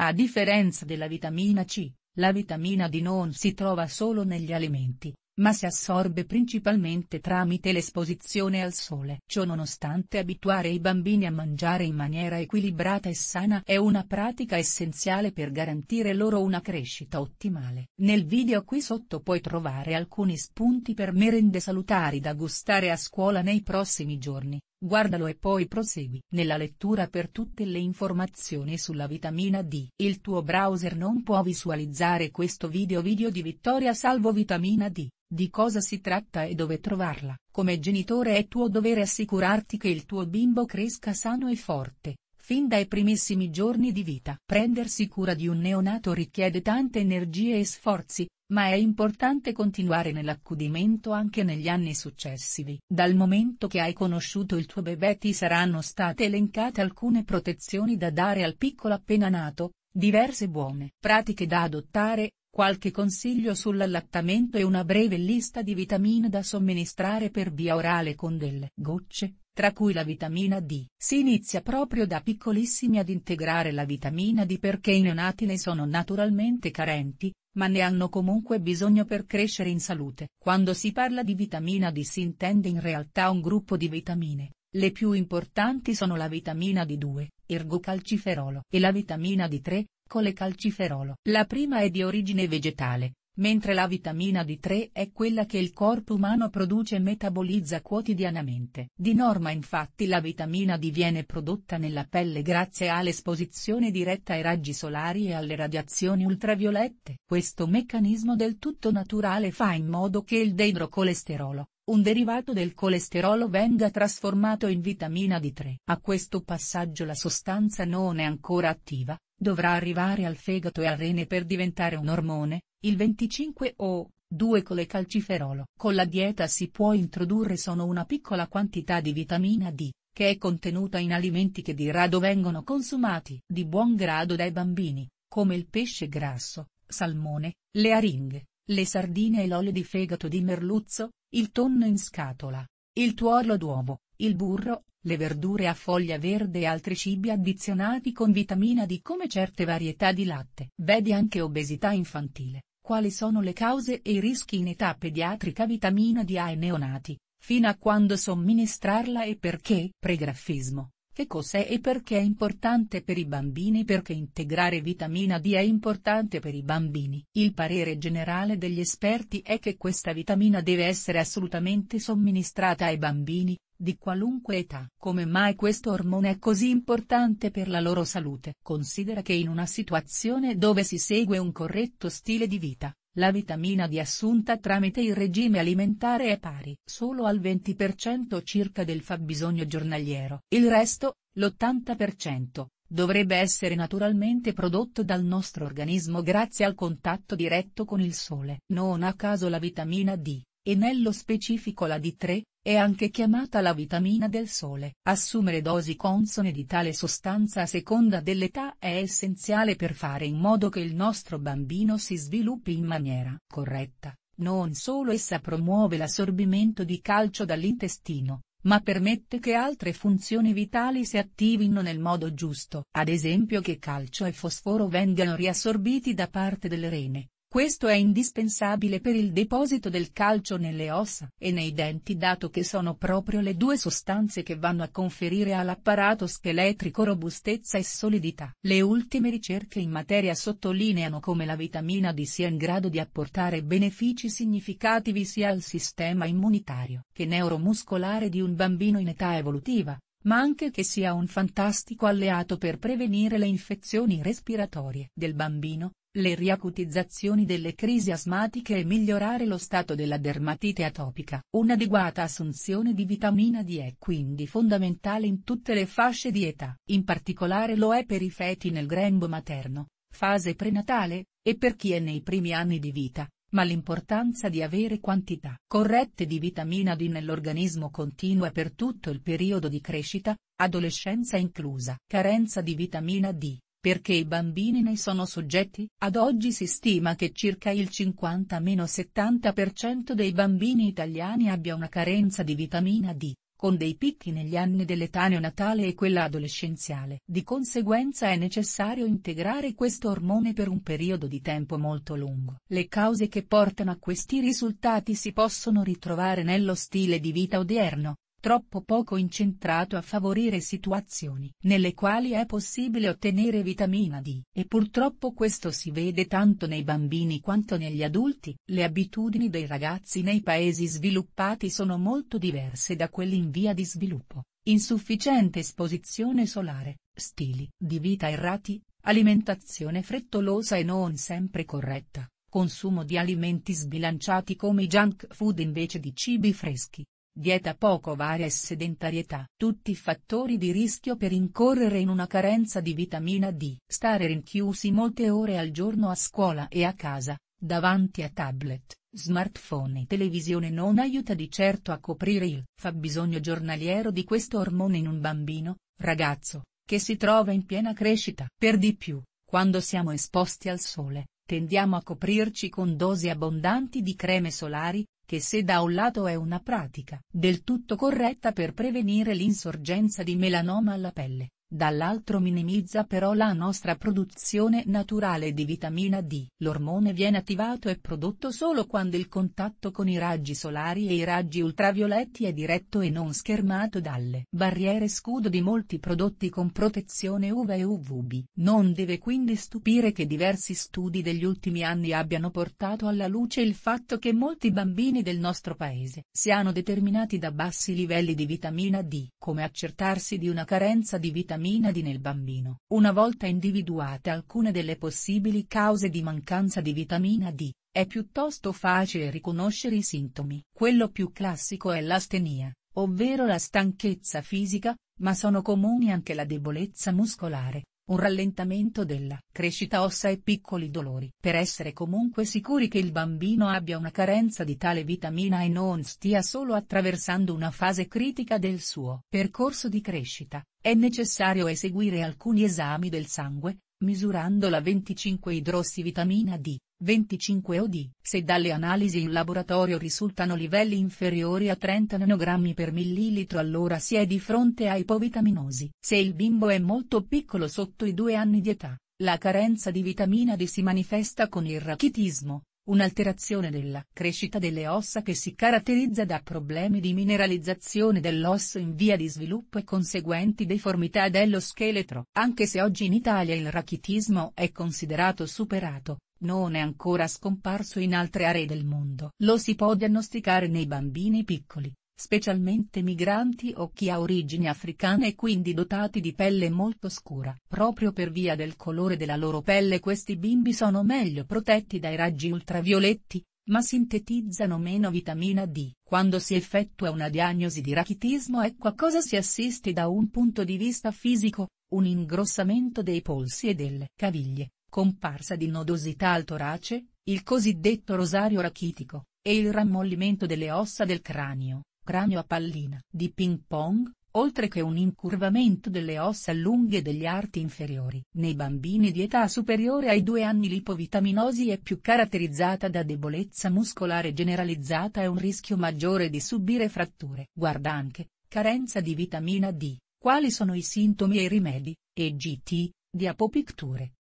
A differenza della vitamina C, la vitamina D non si trova solo negli alimenti, ma si assorbe principalmente tramite l'esposizione al sole. Ciò nonostante abituare i bambini a mangiare in maniera equilibrata e sana è una pratica essenziale per garantire loro una crescita ottimale. Nel video qui sotto puoi trovare alcuni spunti per merende salutari da gustare a scuola nei prossimi giorni. Guardalo e poi prosegui nella lettura per tutte le informazioni sulla vitamina D. Il tuo browser non può visualizzare questo video video di Vittoria Salvo Vitamina D, di cosa si tratta e dove trovarla. Come genitore è tuo dovere assicurarti che il tuo bimbo cresca sano e forte, fin dai primissimi giorni di vita. Prendersi cura di un neonato richiede tante energie e sforzi, ma è importante continuare nell'accudimento anche negli anni successivi. Dal momento che hai conosciuto il tuo bebè ti saranno state elencate alcune protezioni da dare al piccolo appena nato, diverse buone pratiche da adottare, qualche consiglio sull'allattamento e una breve lista di vitamine da somministrare per via orale con delle gocce, tra cui la vitamina D. Si inizia proprio da piccolissimi ad integrare la vitamina D perché i neonati ne sono naturalmente carenti, ma ne hanno comunque bisogno per crescere in salute. Quando si parla di vitamina D si intende in realtà un gruppo di vitamine, le più importanti sono la vitamina D2, ergocalciferolo, e la vitamina D3, colecalciferolo. La prima è di origine vegetale, mentre la vitamina D3 è quella che il corpo umano produce e metabolizza quotidianamente. Di norma infatti la vitamina D viene prodotta nella pelle grazie all'esposizione diretta ai raggi solari e alle radiazioni ultraviolette. Questo meccanismo del tutto naturale fa in modo che il deidrocolesterolo, un derivato del colesterolo venga trasformato in vitamina D3. A questo passaggio la sostanza non è ancora attiva, dovrà arrivare al fegato e al rene per diventare un ormone, il 25O. 2 colecalciferolo. Con la dieta si può introdurre solo una piccola quantità di vitamina D, che è contenuta in alimenti che di rado vengono consumati di buon grado dai bambini, come il pesce grasso, salmone, le aringhe, le sardine e l'olio di fegato di merluzzo, il tonno in scatola, il tuorlo d'uovo, il burro, le verdure a foglia verde e altri cibi addizionati con vitamina D come certe varietà di latte. Vedi anche obesità infantile, quali sono le cause e i rischi in età pediatrica vitamina D ai neonati, fino a quando somministrarla e perché. Pregraffismo, che cos'è e perché è importante per i bambini? Perché integrare vitamina D è importante per i bambini. Il parere generale degli esperti è che questa vitamina deve essere assolutamente somministrata ai bambini, di qualunque età. Come mai questo ormone è così importante per la loro salute? Considera che in una situazione dove si segue un corretto stile di vita, la vitamina D assunta tramite il regime alimentare è pari solo al 20% circa del fabbisogno giornaliero. Il resto, l'80%, dovrebbe essere naturalmente prodotto dal nostro organismo grazie al contatto diretto con il sole. Non a caso la vitamina D, e nello specifico la D3, è anche chiamata la vitamina del sole. Assumere dosi consone di tale sostanza a seconda dell'età è essenziale per fare in modo che il nostro bambino si sviluppi in maniera corretta. Non solo essa promuove l'assorbimento di calcio dall'intestino, ma permette che altre funzioni vitali si attivino nel modo giusto, ad esempio che calcio e fosforo vengano riassorbiti da parte delle rene, questo è indispensabile per il deposito del calcio nelle ossa e nei denti dato che sono proprio le due sostanze che vanno a conferire all'apparato scheletrico robustezza e solidità. Le ultime ricerche in materia sottolineano come la vitamina D sia in grado di apportare benefici significativi sia al sistema immunitario che neuromuscolare di un bambino in età evolutiva, ma anche che sia un fantastico alleato per prevenire le infezioni respiratorie del bambino, le riacutizzazioni delle crisi asmatiche e migliorare lo stato della dermatite atopica. Un'adeguata assunzione di vitamina D è quindi fondamentale in tutte le fasce di età, in particolare lo è per i feti nel grembo materno, fase prenatale, e per chi è nei primi anni di vita, ma l'importanza di avere quantità corrette di vitamina D nell'organismo continua per tutto il periodo di crescita, adolescenza inclusa. Carenza di vitamina D perché i bambini ne sono soggetti? Ad oggi si stima che circa il 50-70% dei bambini italiani abbia una carenza di vitamina D, con dei picchi negli anni dell'età neonatale e quella adolescenziale. Di conseguenza è necessario integrare questo ormone per un periodo di tempo molto lungo. Le cause che portano a questi risultati si possono ritrovare nello stile di vita odierno, troppo poco incentrato a favorire situazioni nelle quali è possibile ottenere vitamina D. E purtroppo questo si vede tanto nei bambini quanto negli adulti. Le abitudini dei ragazzi nei paesi sviluppati sono molto diverse da quelli in via di sviluppo. Insufficiente esposizione solare, stili di vita errati, alimentazione frettolosa e non sempre corretta consumo di alimenti sbilanciati come i junk food invece di cibi freschi, dieta poco varia e sedentarietà. Tutti fattori di rischio per incorrere in una carenza di vitamina D. Stare rinchiusi molte ore al giorno a scuola e a casa, davanti a tablet, smartphone e televisione non aiuta di certo a coprire il fabbisogno giornaliero di questo ormone in un bambino, ragazzo, che si trova in piena crescita. Per di più, quando siamo esposti al sole, tendiamo a coprirci con dosi abbondanti di creme solari, che se da un lato è una pratica del tutto corretta per prevenire l'insorgenza di melanoma alla pelle, Dall'altro minimizza però la nostra produzione naturale di vitamina D. L'ormone viene attivato e prodotto solo quando il contatto con i raggi solari e i raggi ultravioletti è diretto e non schermato dalle barriere scudo di molti prodotti con protezione UV e UVB. Non deve quindi stupire che diversi studi degli ultimi anni abbiano portato alla luce il fatto che molti bambini del nostro paese siano determinati da bassi livelli di vitamina D. Come accertarsi di una carenza di vitamina D? vitamina D nel bambino. Una volta individuate alcune delle possibili cause di mancanza di vitamina D, è piuttosto facile riconoscere i sintomi. Quello più classico è l'astenia, ovvero la stanchezza fisica, ma sono comuni anche la debolezza muscolare, un rallentamento della crescita ossa e piccoli dolori. Per essere comunque sicuri che il bambino abbia una carenza di tale vitamina e non stia solo attraversando una fase critica del suo percorso di crescita, è necessario eseguire alcuni esami del sangue, misurando la 25-idrossivitamina D, 25 OD. Se dalle analisi in laboratorio risultano livelli inferiori a 30 nanogrammi per millilitro allora si è di fronte a ipovitaminosi. Se il bimbo è molto piccolo sotto i due anni di età, la carenza di vitamina D si manifesta con il rachitismo, un'alterazione della crescita delle ossa che si caratterizza da problemi di mineralizzazione dell'osso in via di sviluppo e conseguenti deformità dello scheletro. Anche se oggi in Italia il rachitismo è considerato superato, non è ancora scomparso in altre aree del mondo. Lo si può diagnosticare nei bambini piccoli, specialmente migranti o chi ha origini africane e quindi dotati di pelle molto scura. Proprio per via del colore della loro pelle questi bimbi sono meglio protetti dai raggi ultravioletti, ma sintetizzano meno vitamina D. Quando si effettua una diagnosi di rachitismo ecco a cosa si assiste da un punto di vista fisico, un ingrossamento dei polsi e delle caviglie, comparsa di nodosità al torace, il cosiddetto rosario rachitico, e il rammollimento delle ossa del cranio, cranio a pallina di ping pong, oltre che un incurvamento delle ossa lunghe degli arti inferiori. Nei bambini di età superiore ai due anni l'ipovitaminosi è più caratterizzata da debolezza muscolare generalizzata e un rischio maggiore di subire fratture. Guarda anche, carenza di vitamina D, quali sono i sintomi e i rimedi, e GT, di apopicture.